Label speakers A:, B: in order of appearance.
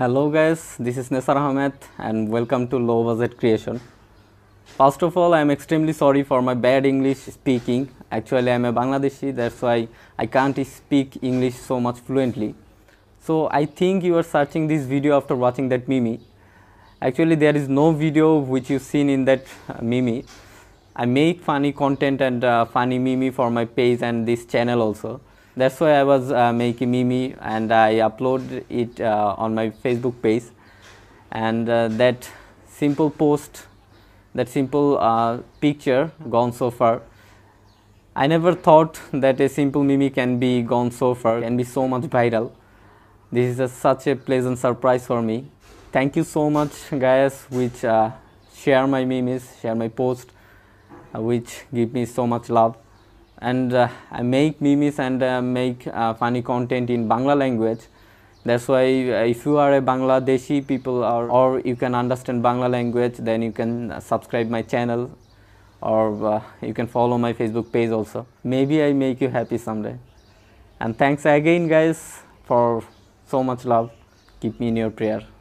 A: Hello guys, this is Nesar Ahmed and welcome to Low Budget Creation. First of all, I am extremely sorry for my bad English speaking. Actually, I am a Bangladeshi, that's why I can't speak English so much fluently. So I think you are searching this video after watching that Mimi. Actually, there is no video which you've seen in that uh, Mimi. I make funny content and uh, funny Mimi for my page and this channel also that is why I was uh, making mimi and I upload it uh, on my Facebook page and uh, that simple post that simple uh, picture gone so far I never thought that a simple mimi can be gone so far can be so much viral this is a, such a pleasant surprise for me thank you so much guys which uh, share my memes share my post uh, which give me so much love and uh, I make memes and uh, make uh, funny content in Bangla language. That's why uh, if you are a Bangladeshi people or, or you can understand Bangla language, then you can uh, subscribe my channel or uh, you can follow my Facebook page also. Maybe I make you happy someday. And thanks again guys for so much love. Keep me in your prayer.